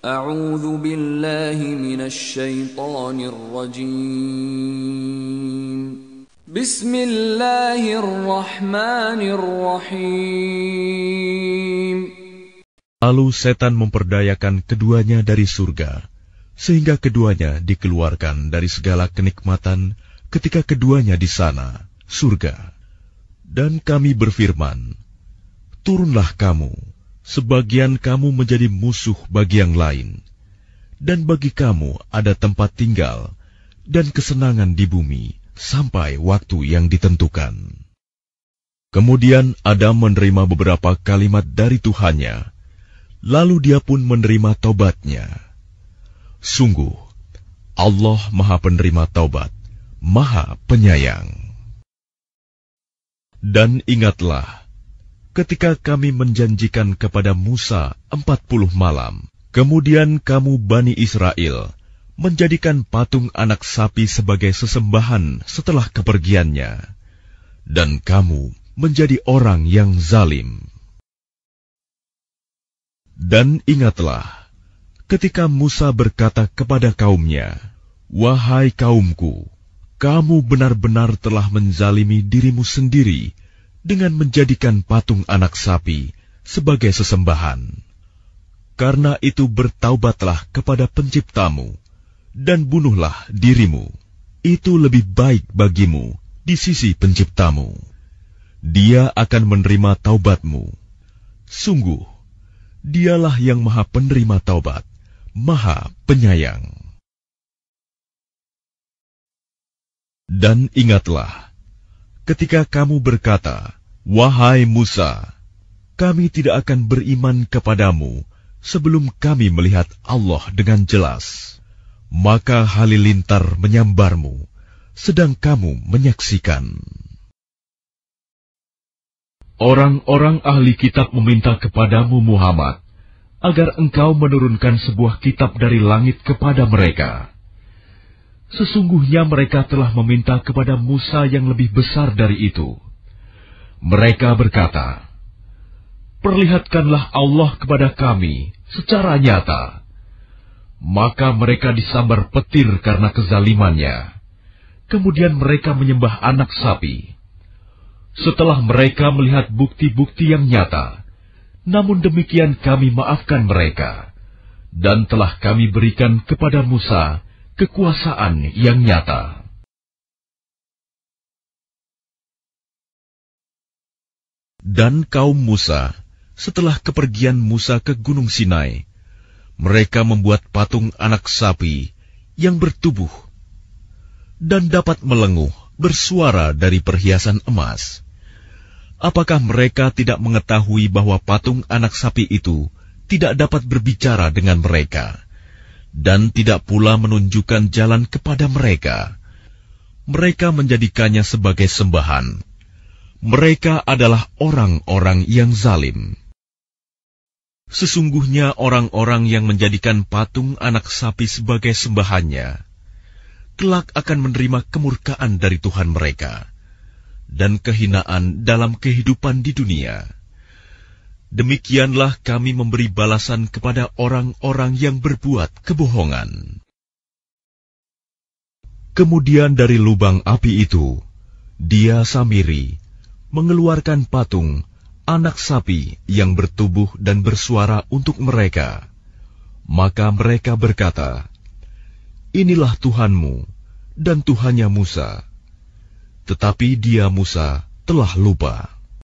أعوذ بالله من الشيطان الرجيم بسم الله الرحمن الرحيم Lalu setan memperdayakan keduanya dari surga, sehingga keduanya dikeluarkan dari segala kenikmatan ketika keduanya di sana, surga. Dan kami berfirman, Turunlah kamu, sebagian kamu menjadi musuh bagi yang lain, dan bagi kamu ada tempat tinggal dan kesenangan di bumi sampai waktu yang ditentukan. Kemudian Adam menerima beberapa kalimat dari Tuhannya, lalu dia pun menerima taubatnya. Sungguh, Allah Maha Penerima Taubat, Maha Penyayang. Dan ingatlah, ketika kami menjanjikan kepada Musa empat puluh malam. Kemudian kamu Bani Israel menjadikan patung anak sapi sebagai sesembahan setelah kepergiannya. Dan kamu menjadi orang yang zalim. Dan ingatlah, ketika Musa berkata kepada kaumnya, Wahai kaumku, kamu benar-benar telah menzalimi dirimu sendiri dengan menjadikan patung anak sapi sebagai sesembahan. Karena itu bertaubatlah kepada penciptamu dan bunuhlah dirimu. Itu lebih baik bagimu di sisi penciptamu. Dia akan menerima taubatmu. Sungguh, dialah yang maha penerima taubat, maha penyayang. Dan ingatlah, ketika kamu berkata, "Wahai Musa, kami tidak akan beriman kepadamu sebelum kami melihat Allah dengan jelas." Maka halilintar menyambarmu, sedang kamu menyaksikan. Orang-orang ahli kitab meminta kepadamu, Muhammad, agar engkau menurunkan sebuah kitab dari langit kepada mereka Sesungguhnya mereka telah meminta kepada Musa yang lebih besar dari itu. Mereka berkata, Perlihatkanlah Allah kepada kami secara nyata. Maka mereka disambar petir karena kezalimannya. Kemudian mereka menyembah anak sapi. Setelah mereka melihat bukti-bukti yang nyata, namun demikian kami maafkan mereka. Dan telah kami berikan kepada Musa, kekuasaan yang nyata. Dan kaum Musa, setelah kepergian Musa ke Gunung Sinai, mereka membuat patung anak sapi yang bertubuh dan dapat melenguh bersuara dari perhiasan emas. Apakah mereka tidak mengetahui bahwa patung anak sapi itu tidak dapat berbicara dengan mereka? dan tidak pula menunjukkan jalan kepada mereka. Mereka menjadikannya sebagai sembahan. Mereka adalah orang-orang yang zalim. Sesungguhnya orang-orang yang menjadikan patung anak sapi sebagai sembahannya, kelak akan menerima kemurkaan dari Tuhan mereka dan kehinaan dalam kehidupan di dunia demikianlah kami memberi balasan kepada orang-orang yang berbuat kebohongan. Kemudian dari lubang api itu, dia Samiri mengeluarkan patung anak sapi yang bertubuh dan bersuara untuk mereka. Maka mereka berkata, Inilah Tuhanmu dan Tuhannya Musa. Tetapi dia Musa telah lupa.